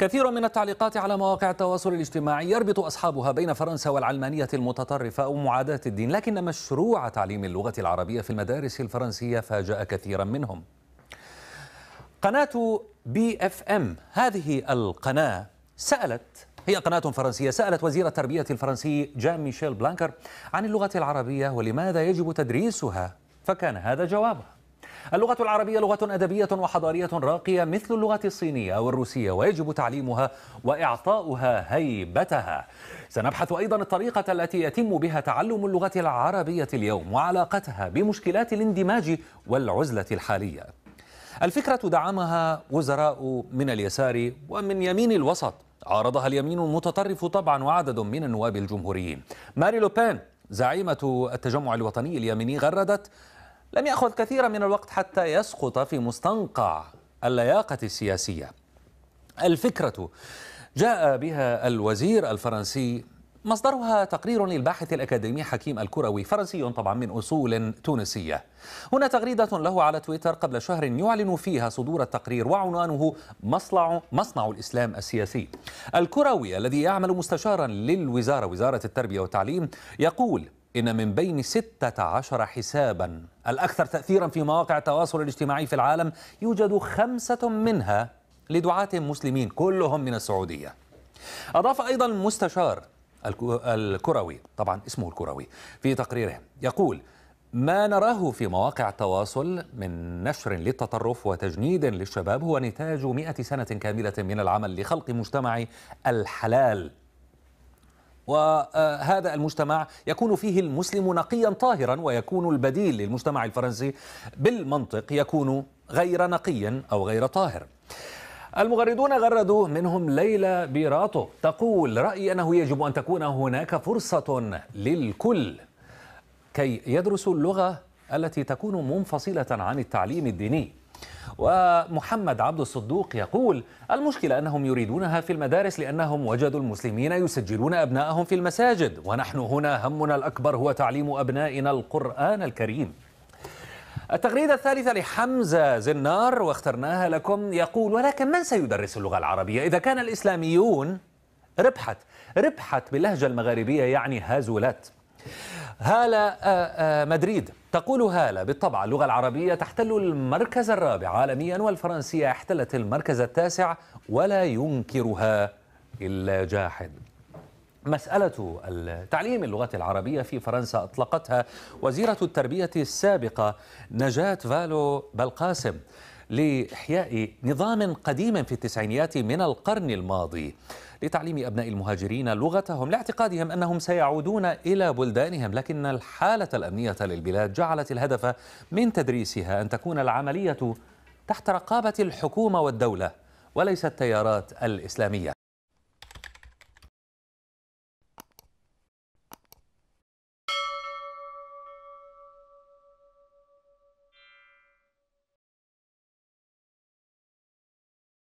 كثير من التعليقات على مواقع التواصل الاجتماعي يربط أصحابها بين فرنسا والعلمانية المتطرفة أو معاداة الدين لكن مشروع تعليم اللغة العربية في المدارس الفرنسية فاجأ كثيرا منهم قناة بي اف ام هذه القناة سألت هي قناة فرنسية سألت وزير التربية الفرنسي جان ميشيل بلانكر عن اللغة العربية ولماذا يجب تدريسها فكان هذا جوابها اللغة العربية لغة أدبية وحضارية راقية مثل اللغة الصينية أو الروسية ويجب تعليمها وإعطاؤها هيبتها سنبحث أيضا الطريقة التي يتم بها تعلم اللغة العربية اليوم وعلاقتها بمشكلات الاندماج والعزلة الحالية الفكرة دعمها وزراء من اليسار ومن يمين الوسط عارضها اليمين المتطرف طبعا وعدد من النواب الجمهوريين ماري لوبين زعيمة التجمع الوطني اليميني غردت لم يأخذ كثيرا من الوقت حتى يسقط في مستنقع اللياقة السياسية الفكرة جاء بها الوزير الفرنسي مصدرها تقرير للباحث الأكاديمي حكيم الكروي فرنسي طبعا من أصول تونسية هنا تغريدة له على تويتر قبل شهر يعلن فيها صدور التقرير وعنوانه مصنع, مصنع الإسلام السياسي الكروي الذي يعمل مستشارا للوزارة وزارة التربية والتعليم يقول إن من بين 16 حسابا الأكثر تأثيرا في مواقع التواصل الاجتماعي في العالم يوجد خمسة منها لدعاة مسلمين كلهم من السعودية أضاف أيضا مستشار الكروي طبعا اسمه الكروي في تقريره يقول ما نراه في مواقع التواصل من نشر للتطرف وتجنيد للشباب هو نتاج مئة سنة كاملة من العمل لخلق مجتمع الحلال وهذا المجتمع يكون فيه المسلم نقيا طاهرا ويكون البديل للمجتمع الفرنسي بالمنطق يكون غير نقي أو غير طاهر المغردون غردوا منهم ليلى بيراتو تقول رأيي أنه يجب أن تكون هناك فرصة للكل كي يدرسوا اللغة التي تكون منفصلة عن التعليم الديني ومحمد عبد الصدوق يقول المشكلة أنهم يريدونها في المدارس لأنهم وجدوا المسلمين يسجلون أبنائهم في المساجد ونحن هنا همنا الأكبر هو تعليم أبنائنا القرآن الكريم التغريدة الثالثة لحمزة زنار واخترناها لكم يقول ولكن من سيدرس اللغة العربية إذا كان الإسلاميون ربحت ربحت باللهجة المغاربية يعني هازولات هالة آه، آه، مدريد تقول هالة بالطبع اللغة العربية تحتل المركز الرابع عالميا والفرنسية احتلت المركز التاسع ولا ينكرها إلا جاحد مسألة تعليم اللغة العربية في فرنسا أطلقتها وزيرة التربية السابقة نجاة فالو بلقاسم لإحياء نظام قديم في التسعينيات من القرن الماضي لتعليم أبناء المهاجرين لغتهم لاعتقادهم أنهم سيعودون إلى بلدانهم لكن الحالة الأمنية للبلاد جعلت الهدف من تدريسها أن تكون العملية تحت رقابة الحكومة والدولة وليس التيارات الإسلامية